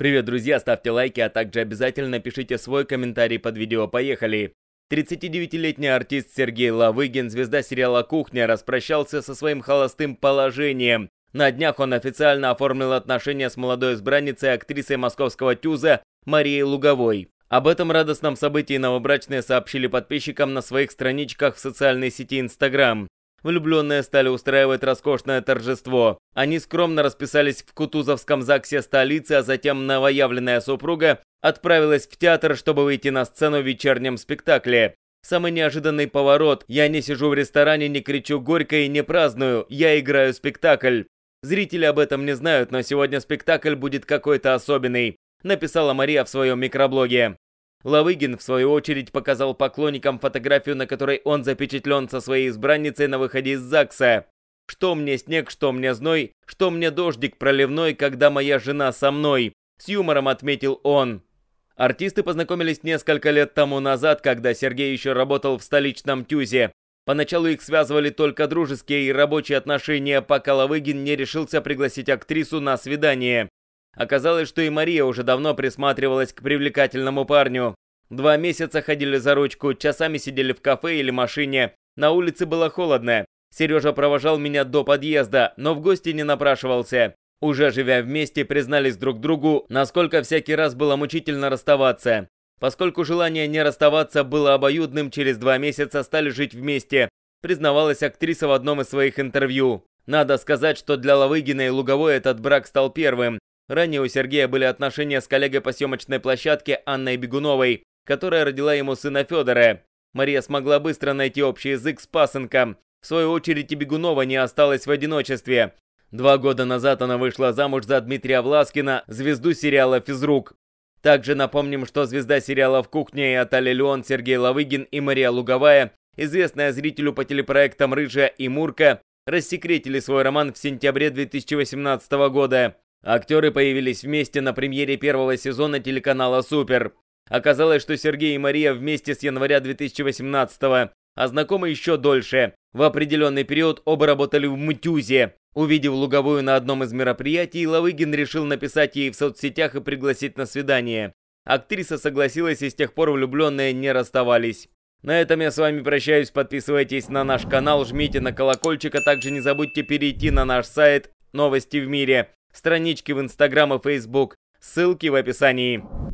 Привет, друзья, ставьте лайки, а также обязательно пишите свой комментарий под видео. Поехали! 39-летний артист Сергей Лавыгин, звезда сериала «Кухня», распрощался со своим холостым положением. На днях он официально оформил отношения с молодой избранницей актрисой московского ТЮЗа Марией Луговой. Об этом радостном событии новобрачные сообщили подписчикам на своих страничках в социальной сети Instagram влюбленные стали устраивать роскошное торжество. Они скромно расписались в Кутузовском ЗАГСе столицы, а затем новоявленная супруга отправилась в театр, чтобы выйти на сцену в вечернем спектакле. Самый неожиданный поворот. Я не сижу в ресторане, не кричу горько и не праздную. Я играю спектакль. Зрители об этом не знают, но сегодня спектакль будет какой-то особенный, написала Мария в своем микроблоге. Лавыгин, в свою очередь, показал поклонникам фотографию, на которой он запечатлен со своей избранницей на выходе из ЗАГСа. «Что мне снег, что мне зной, что мне дождик проливной, когда моя жена со мной», — с юмором отметил он. Артисты познакомились несколько лет тому назад, когда Сергей еще работал в столичном ТЮЗе. Поначалу их связывали только дружеские и рабочие отношения, пока Лавыгин не решился пригласить актрису на свидание. Оказалось, что и Мария уже давно присматривалась к привлекательному парню. Два месяца ходили за ручку, часами сидели в кафе или машине. На улице было холодно. Сережа провожал меня до подъезда, но в гости не напрашивался. Уже живя вместе, признались друг другу, насколько всякий раз было мучительно расставаться. Поскольку желание не расставаться было обоюдным, через два месяца стали жить вместе, признавалась актриса в одном из своих интервью. Надо сказать, что для Лавыгина и Луговой этот брак стал первым. Ранее у Сергея были отношения с коллегой по съемочной площадке Анной Бегуновой, которая родила ему сына Федора. Мария смогла быстро найти общий язык с пасынком. В свою очередь и Бегунова не осталась в одиночестве. Два года назад она вышла замуж за Дмитрия Власкина, звезду сериала «Физрук». Также напомним, что звезда сериала «В кухне» и Аталия Леон, Сергей Лавыгин и Мария Луговая, известная зрителю по телепроектам «Рыжая» и «Мурка», рассекретили свой роман в сентябре 2018 года. Актеры появились вместе на премьере первого сезона телеканала «Супер». Оказалось, что Сергей и Мария вместе с января 2018-го, а знакомы еще дольше. В определенный период оба работали в «Мтюзе». Увидев Луговую на одном из мероприятий, Лавыгин решил написать ей в соцсетях и пригласить на свидание. Актриса согласилась и с тех пор влюбленные не расставались. На этом я с вами прощаюсь, подписывайтесь на наш канал, жмите на колокольчик, а также не забудьте перейти на наш сайт «Новости в мире» странички в Инстаграм и Фейсбук. Ссылки в описании.